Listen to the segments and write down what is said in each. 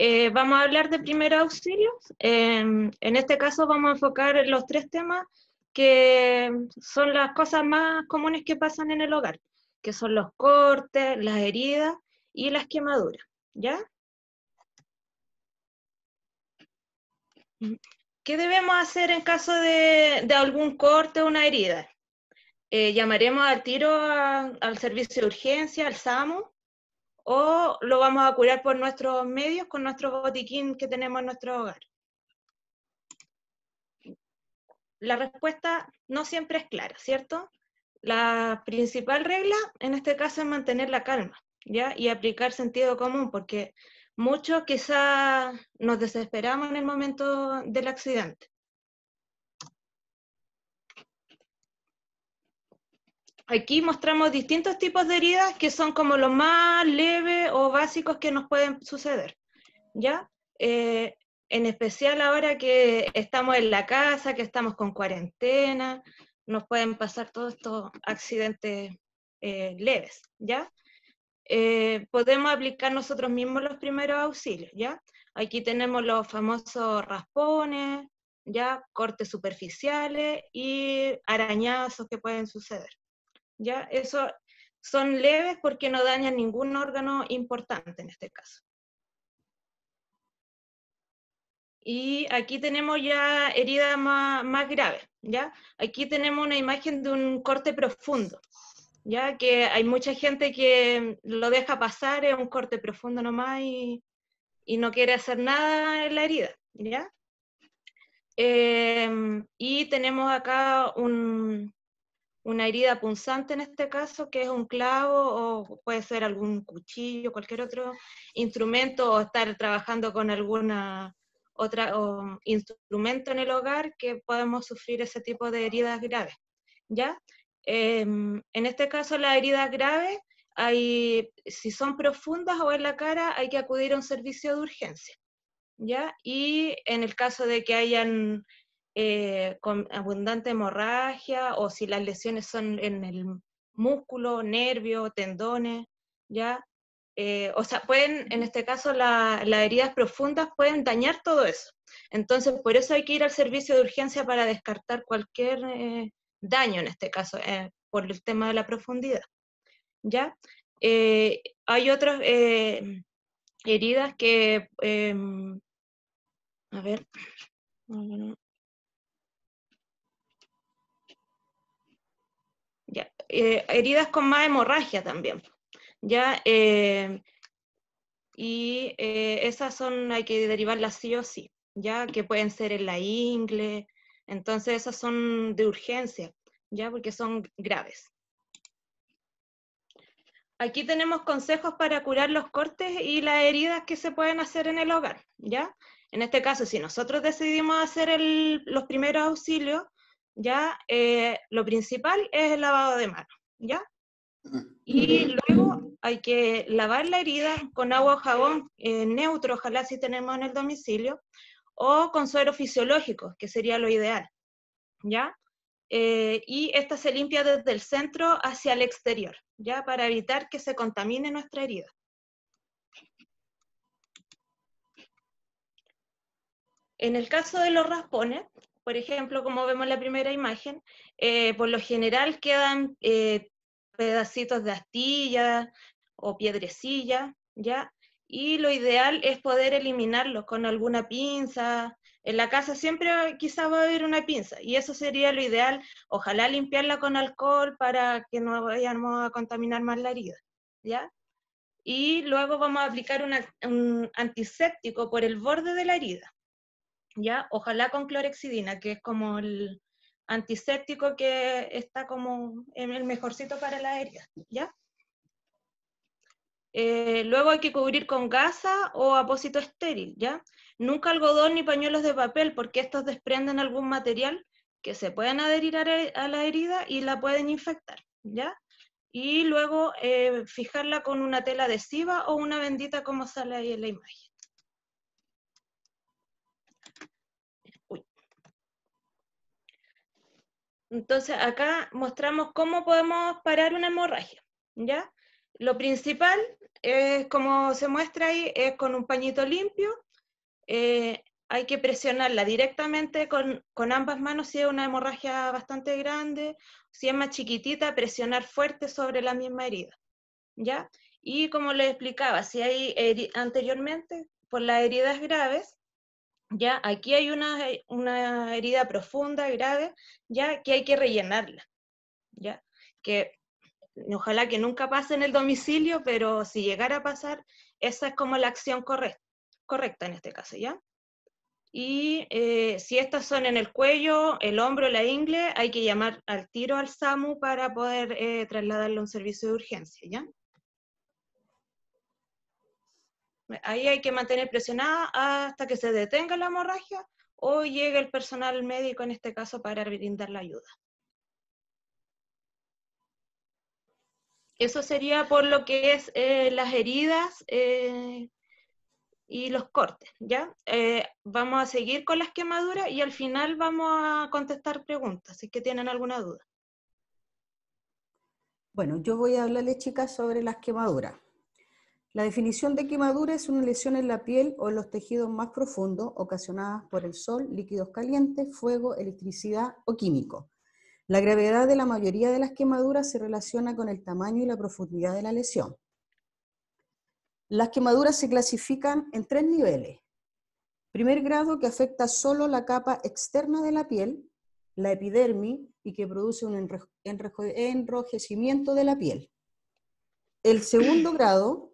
Eh, vamos a hablar de primeros auxilios. Em, en este caso vamos a enfocar los tres temas que son las cosas más comunes que pasan en el hogar, que son los cortes, las heridas y las quemaduras. ¿Ya? ¿Qué debemos hacer en caso de, algún corte o una herida? Eh, llamaremos al tiro al servicio de urgencia, al SAMU, o lo vamos a curar por nuestros medios con nuestro botiquín que tenemos en nuestro hogar. La respuesta no siempre es clara, ¿cierto? La principal regla en este caso es mantener la calma ¿ya? y aplicar sentido común, porque muchos quizá nos desesperamos en el momento del accidente. Aquí mostramos distintos tipos de heridas que son como los más leves o básicos que nos pueden suceder, ¿ya? Eh, en especial ahora que estamos en la casa, que estamos con cuarentena, nos pueden pasar todos estos accidentes eh, leves, ¿ya? Eh, podemos aplicar nosotros mismos los primeros auxilios, ¿ya? Aquí tenemos los famosos raspones, ¿ya? Cortes superficiales y arañazos que pueden suceder, ¿ya? Eso son leves porque no dañan ningún órgano importante en este caso. Y aquí tenemos ya heridas más, más graves, ¿ya? Aquí tenemos una imagen de un corte profundo, ¿ya? Que hay mucha gente que lo deja pasar, es un corte profundo nomás y, y no quiere hacer nada en la herida, ¿ya? Em, y tenemos acá un, una herida punzante en este caso, que es un clavo o puede ser algún cuchillo, cualquier otro instrumento o estar trabajando con alguna otra instrumento en el hogar que podemos sufrir ese tipo de heridas graves. ¿Ya? Em, en este caso, la heridas graves, hay, si son profundas o en la cara, hay que acudir a un servicio de urgencia. ¿Ya? Y en el caso de que hayan eh, con abundante hemorragia o si las lesiones son en el músculo, nervio, tendones, ¿ya? Eh, o sea, pueden, en este caso, las heridas profundas pueden dañar todo eso. Entonces, por eso hay que ir al servicio de urgencia para descartar cualquier eh, daño, en este caso, por el tema de la profundidad, ¿ya? hay otras heridas que, em, a ver, Eh, heridas con más hemorragia también. ¿ya? Eh, y eh, esas son, hay que derivarlas sí o sí, ¿ya? que pueden ser en la ingle, entonces esas son de urgencia, ¿ya? porque son graves. Aquí tenemos consejos para curar los cortes y las heridas que se pueden hacer en el hogar, ¿ya? En este caso, si nosotros decidimos hacer los primeros auxilios, ¿ya? Eh, lo principal es el lavado de manos, ¿ya? Y luego hay que lavar la herida con agua o jabón eh, neutro, ojalá si tenemos en el domicilio, o con suero fisiológico, que sería lo ideal, ¿ya? Eh, y esta se limpia desde el centro hacia el exterior, ¿ya? Para evitar que se contamine nuestra herida. En el caso de los raspones, por ejemplo, como vemos en la primera imagen, eh, por lo general quedan eh, pedacitos de astilla o piedrecilla, ¿ya? Y lo ideal es poder eliminarlos con alguna pinza. En la casa siempre quizá va a haber una pinza y eso sería lo ideal. Ojalá limpiarla con alcohol para que no vayamos a contaminar más la herida, ¿ya? Y luego vamos a aplicar un antiséptico por el borde de la herida. Ojalá con clorexidina, que es como el antiséptico que está como en el mejorcito para la herida, ¿ya? Eh, luego hay que cubrir con gasa o apósito estéril, ¿ya? Nunca algodón ni pañuelos de papel, porque estos desprenden algún material que se pueden adherir a la herida y la pueden infectar, ¿ya? Y luego eh, fijarla con una tela adhesiva o una bendita como sale ahí en la imagen. Entonces, acá mostramos cómo podemos parar una hemorragia, ¿ya? Lo principal, es, como se muestra ahí, es con un pañito limpio. Eh, hay que presionarla directamente con, con, ambas manos si es una hemorragia bastante grande, si es más chiquitita, presionar fuerte sobre la misma herida, ¿ya? Y como les explicaba, si hay anteriormente, por las heridas graves, ya aquí hay eh, una, herida profunda, grave, ya que hay que rellenarla, ya que ojalá que nunca pase en el domicilio, pero si llegara a pasar, esa es como la acción correcta, correcta en este caso, ¿ya? Y eh, si estas son en el cuello, el hombro, la ingle, hay que llamar al tiro al SAMU para poder eh, trasladarle a un servicio de urgencia, ¿ya? Ahí hay que mantener presionada hasta que se detenga la hemorragia o llegue el personal médico en este caso para brindar la ayuda. Eso sería por lo que es eh, las heridas eh, y los cortes, ¿ya? Eh, vamos a seguir con las quemaduras y al final vamos a contestar preguntas, si es que tienen alguna duda. Bueno, yo voy a hablarles, chicas, sobre las quemaduras. La definición de quemadura es una lesión en la piel o en los tejidos más profundos ocasionadas por el sol, líquidos calientes, fuego, electricidad o químico. La gravedad de la mayoría de las quemaduras se relaciona con el tamaño y la profundidad de la lesión. Las quemaduras se clasifican en tres niveles. Primer grado que afecta solo la capa externa de la piel, la epidermis, y que produce un enrojecimiento de la piel. El segundo grado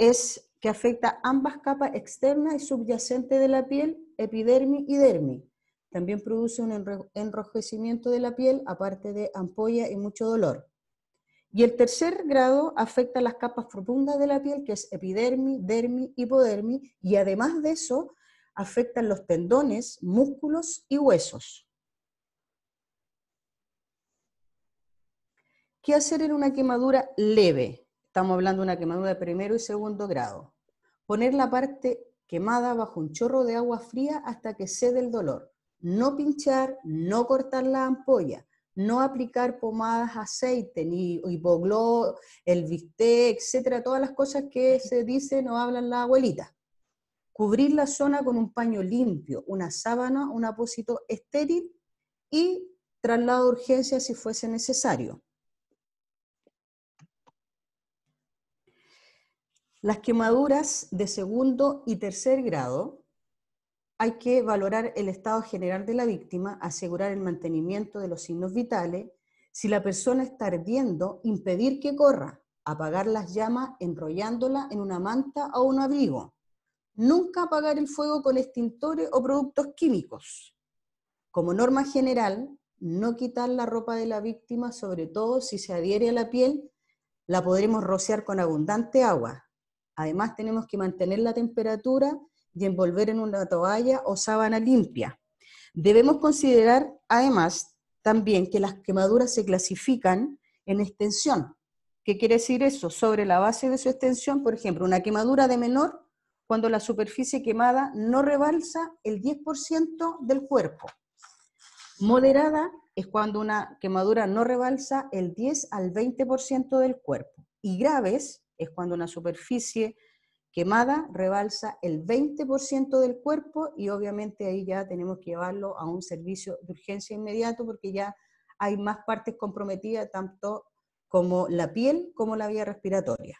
es que afecta ambas capas externas y subyacentes de la piel, epidermis y dermis. También produce un enrojecimiento de la piel, aparte de ampolla y mucho dolor. Y el tercer grado afecta las capas profundas de la piel, que es epidermis, dermis, hipodermis, y además de eso, afectan los tendones, músculos y huesos. ¿Qué hacer en una quemadura leve? Estamos hablando de una quemadura de primero y segundo grado. Poner la parte quemada bajo un chorro de agua fría hasta que cede el dolor. No pinchar, no cortar la ampolla, no aplicar pomadas, aceite, ni hipogló, el bistec, etcétera, todas las cosas que se dicen o hablan las abuelitas. Cubrir la zona con un paño limpio, una sábana, un apósito estéril y traslado de urgencia si fuese necesario. Las quemaduras de segundo y tercer grado, hay que valorar el estado general de la víctima, asegurar el mantenimiento de los signos vitales, si la persona está ardiendo, impedir que corra, apagar las llamas enrollándola en una manta o un abrigo. Nunca apagar el fuego con extintores o productos químicos. Como norma general, no quitar la ropa de la víctima, sobre todo si se adhiere a la piel, la podremos rociar con abundante agua. Además, tenemos que mantener la temperatura y envolver en una toalla o sábana limpia. Debemos considerar, además, también que las quemaduras se clasifican en extensión. ¿Qué quiere decir eso? Sobre la base de su extensión, por ejemplo, una quemadura de menor cuando la superficie quemada no rebalsa el 10% del cuerpo. Moderada es cuando una quemadura no rebalsa el 10 al 20% del cuerpo. Y graves es cuando una superficie quemada rebalsa el 20% del cuerpo y obviamente ahí ya tenemos que llevarlo a un servicio de urgencia inmediato porque ya hay más partes comprometidas, tanto como la piel como la vía respiratoria.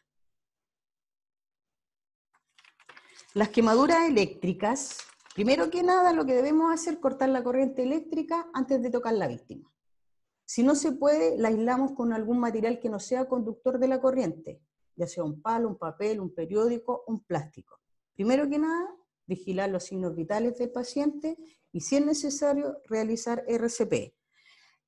Las quemaduras eléctricas, primero que nada lo que debemos hacer es cortar la corriente eléctrica antes de tocar la víctima. Si no se puede, la aislamos con algún material que no sea conductor de la corriente, ya sea un palo, un papel, un periódico, un plástico. Primero que nada, vigilar los signos vitales del paciente y, si es necesario, realizar RCP.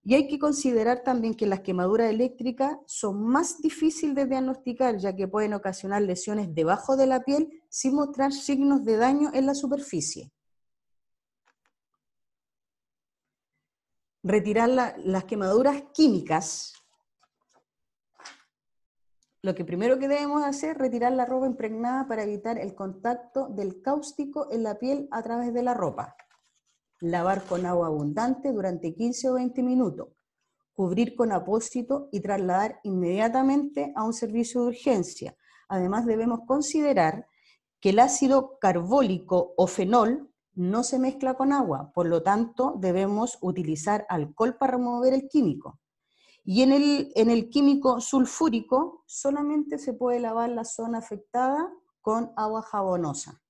Y hay que considerar también que las quemaduras eléctricas son más difíciles de diagnosticar, ya que pueden ocasionar lesiones debajo de la piel sin mostrar signos de daño en la superficie. Retirar las quemaduras químicas lo que primero que debemos hacer es retirar la ropa impregnada para evitar el contacto del cáustico en la piel a través de la ropa. Lavar con agua abundante durante 15 o 20 minutos. Cubrir con apósito y trasladar inmediatamente a un servicio de urgencia. Además debemos considerar que el ácido carbólico o fenol no se mezcla con agua, por lo tanto debemos utilizar alcohol para remover el químico. Y en el, en el químico sulfúrico solamente se puede lavar la zona afectada con agua jabonosa.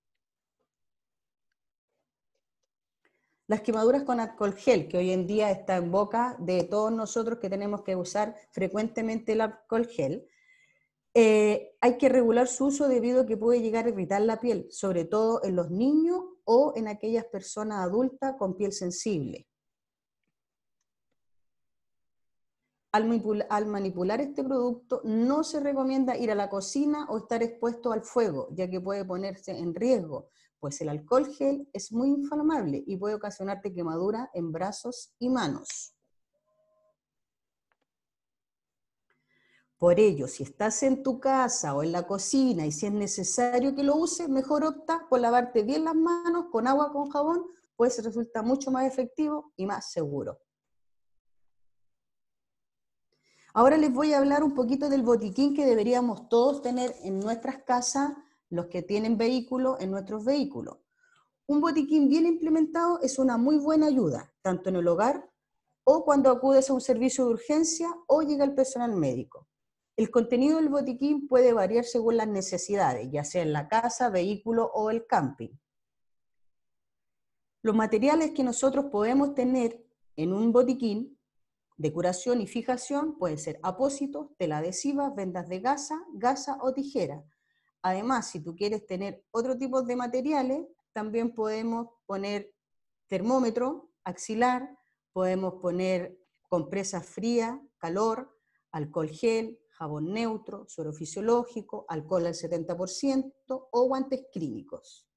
Las quemaduras con alcohol gel, que hoy en día está en boca de todos nosotros que tenemos que usar frecuentemente el alcohol gel, eh, hay que regular su uso debido a que puede llegar a irritar la piel, sobre todo en los niños o en aquellas personas adultas con piel sensible. al, manipular este producto no se recomienda ir a la cocina o estar expuesto al fuego, ya que puede ponerse en riesgo, pues el alcohol gel es muy inflamable y puede ocasionarte quemadura en brazos y manos. Por ello, si estás en tu casa o en la cocina y si es necesario que lo uses, mejor opta por lavarte bien las manos con agua con jabón, pues resulta mucho más efectivo y más seguro. Ahora les voy a hablar un poquito del botiquín que deberíamos todos tener en nuestras casas, los que tienen vehículo, en nuestros vehículos. Un botiquín bien implementado es una muy buena ayuda, tanto en el hogar o cuando acudes a un servicio de urgencia o llega el personal médico. El contenido del botiquín puede variar según las necesidades, ya sea en la casa, vehículo o el camping. Los materiales que nosotros podemos tener en un botiquín curación y fijación pueden ser apósitos, tela adhesiva, vendas de gasa, gasa o tijera. Además, si tú quieres tener otro tipo de materiales, también podemos poner termómetro, axilar, podemos poner compresa fría, calor, alcohol gel, jabón neutro, suero fisiológico, alcohol al 70% o guantes clínicos.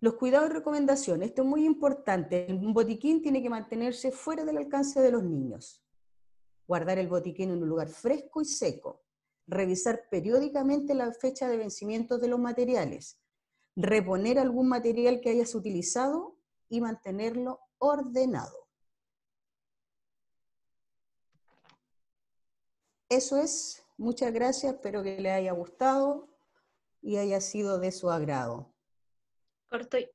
Los cuidados y recomendaciones, esto es muy importante. Un botiquín tiene que mantenerse fuera del alcance de los niños. Guardar el botiquín en un lugar fresco y seco. Revisar periódicamente la fecha de vencimiento de los materiales. Reponer algún material que hayas utilizado y mantenerlo ordenado. Eso es. Muchas gracias. Espero que le haya gustado y haya sido de su agrado. Corto y